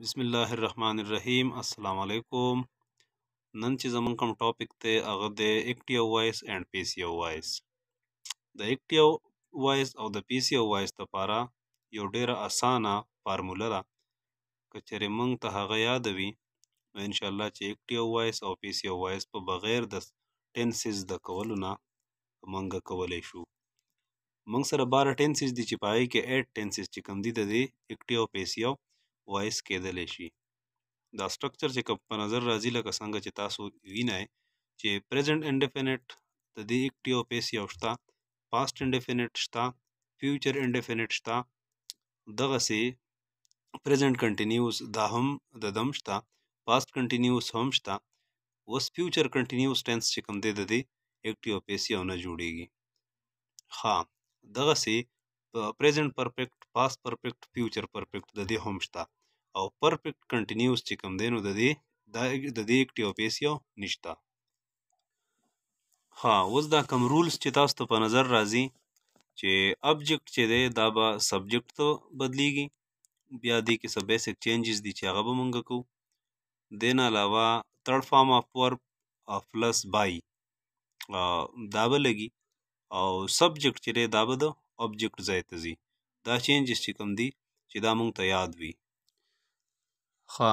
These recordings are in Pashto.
بسم الله الرحمن الرحیم السلام علیکم نن چې زمون کوم ټاپک ته هغه د اکټیو وایس اینڈ پی سی او وایس د اکټیو وایس او د پی سی او وایس لپاره یو ډیره اسانه فارموله ده کچېرې موږ ته هغه یاد وي نو ان شاء الله چې اکټیو وایس او پی سی او وایس په بغیر د ټینسز د کولو نه موږ کولای شو موږ سره بار ټینسز دي چې پای کې 8 ټینسز چې کم دي د اکټیو پی سی او وایس کېدلی شي دا سټرکچر چې کوم په نظر راځي لکه څنګه چې تاسو وینئ چې پریزنټ انډیفینټ د دې اکټیو پیس یو شته پاست انډیفینټ شته فیوچر انډیفینټ شته دغسې پریزنټ کنټینیوس دا هم د دم شته پاست کنټینیوس هم شته اوس فیوچر کنټینیوس ټینس چې کوم دی د دې اکټیو پیس یو نه جوړیږي ښه دغسې پریزنټ پرفیکټ پاست پرفیکټ فیوچر پرفیکټ د دې هم شته او پرفیکټ کنټینیوس چې کوم دی نو د دې د دې اکټیوپیس یو نشته ها اوس دا کوم رولز چې تاسو ته په نظر راځي چې ابجیکټ چې دی دا به سبجیکټ ته بدلیږي بیا دې کې سب بیسک چینجز دي چې هغه به مونږ کوو دین علاوه ترډ فارم آف ورب پلس بای دا به لګي او سبجیکټ چې دی دا به د ابجیکټ ځای ته ځي دا چینجز چې کوم دي چې دا مونږ ته یاد وي ښه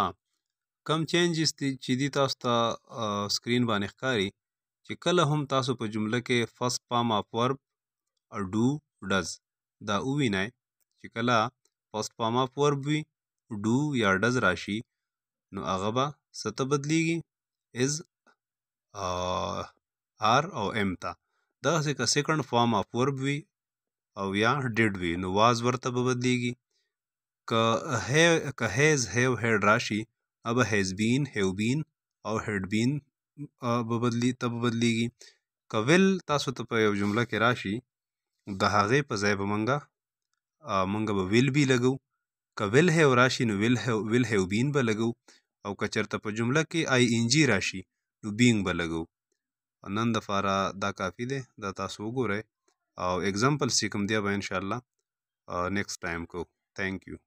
کم چینجز چې دي تاسو ته سکرین باندې ښکاري چې کله هم تاسو په جمله کې فست پام آف ورب ډو ډز دا ووینئ چې کله فست پام آف ورب وي ډو یا ډز راشي نو هغه به څه ته بدلیږي از آر او ام ته دغسې که سیکنډ فارم آف ورب وي او یا ډډ وي نو واز ورته به بدلیږي که هیز هیو هیډ راشي اب هیز بین هیو بین او هیډ بین به بدلی ته به بدلیږي که ویل تاسو ته په یو جمله کې راشي د هغې په ځای به مونږه مونږ به ویل بي لګو که ویل هیو راشي نو ویل هیو ویل هیو بین به لګو او که چېرته په جمله کې آی ان جي راشي نو بینګ به لګو نن دپاره دا کافي دی دا تاسو وګورئ او اگزامپل چې کوم دی به انشاءالله نیکسټ ټایم کو تھینک یو